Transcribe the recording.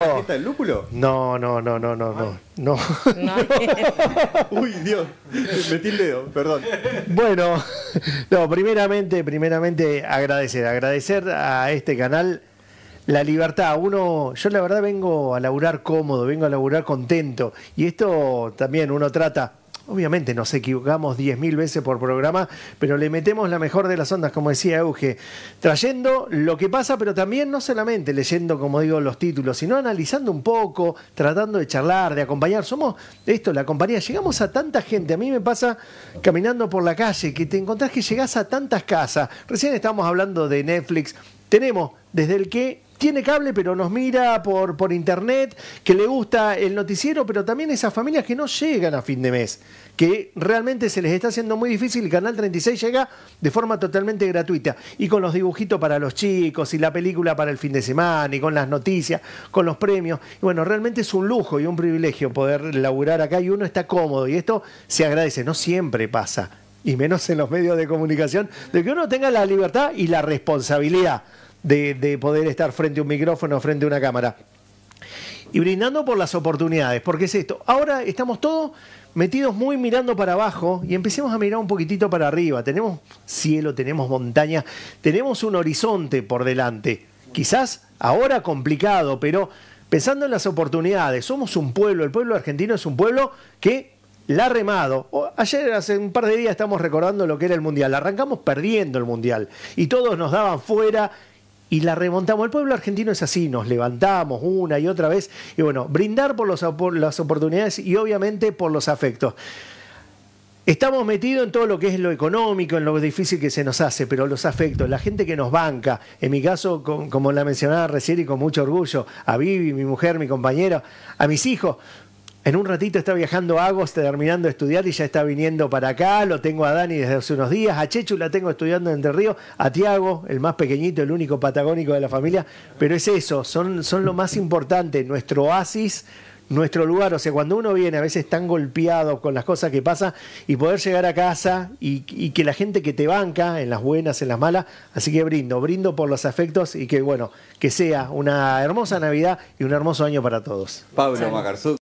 ¿Está el lúpulo? No, no, no, no, no, no. No. Uy, Dios, metí el dedo, perdón. Bueno, no, primeramente, primeramente agradecer, agradecer a este canal la libertad. Uno, yo la verdad vengo a laburar cómodo, vengo a laburar contento. Y esto también uno trata Obviamente nos equivocamos 10.000 veces por programa, pero le metemos la mejor de las ondas, como decía Euge, trayendo lo que pasa, pero también no solamente leyendo, como digo, los títulos, sino analizando un poco, tratando de charlar, de acompañar. Somos esto, la compañía. Llegamos a tanta gente. A mí me pasa caminando por la calle que te encontrás que llegás a tantas casas. Recién estábamos hablando de Netflix. Tenemos desde el que tiene cable pero nos mira por, por internet, que le gusta el noticiero, pero también esas familias que no llegan a fin de mes, que realmente se les está haciendo muy difícil El Canal 36 llega de forma totalmente gratuita. Y con los dibujitos para los chicos, y la película para el fin de semana, y con las noticias, con los premios. Y bueno, realmente es un lujo y un privilegio poder laburar acá y uno está cómodo y esto se agradece, no siempre pasa y menos en los medios de comunicación, de que uno tenga la libertad y la responsabilidad de, poder estar frente a un micrófono, frente a una cámara. Y brindando por las oportunidades, porque es esto. Ahora estamos todos metidos muy mirando para abajo y empecemos a mirar un poquitito para arriba. Tenemos cielo, tenemos montaña, tenemos un horizonte por delante. Quizás ahora complicado, pero pensando en las oportunidades, somos un pueblo, el pueblo argentino es un pueblo que la ha remado. Ayer, hace un par de días, estamos recordando lo que era el Mundial. Arrancamos perdiendo el Mundial y todos nos daban fuera y la remontamos. El pueblo argentino es así, nos levantamos una y otra vez. Y bueno, brindar por, las oportunidades y obviamente por los afectos. Estamos metidos en todo lo que es lo económico, en lo difícil que se nos hace, pero los afectos, la gente que nos banca, en mi caso, como la mencionaba recién y con mucho orgullo, a Vivi, mi mujer, mi compañera, a mis hijos, en un ratito está viajando a Agos, terminando de estudiar y ya está viniendo para acá. Lo tengo a Dani desde hace unos días. A Chechu la tengo estudiando en Entre Ríos. A Tiago, el más pequeñito, el único patagónico de la familia. Pero es eso, son, son lo más importante. Nuestro oasis, nuestro lugar. O sea, cuando uno viene a veces tan golpeado con las cosas que pasan y poder llegar a casa y, que la gente que te banca, en las buenas, en las malas, así que brindo, brindo por los afectos y que bueno, que sea una hermosa Navidad y un hermoso año para todos. Pablo Macarzú.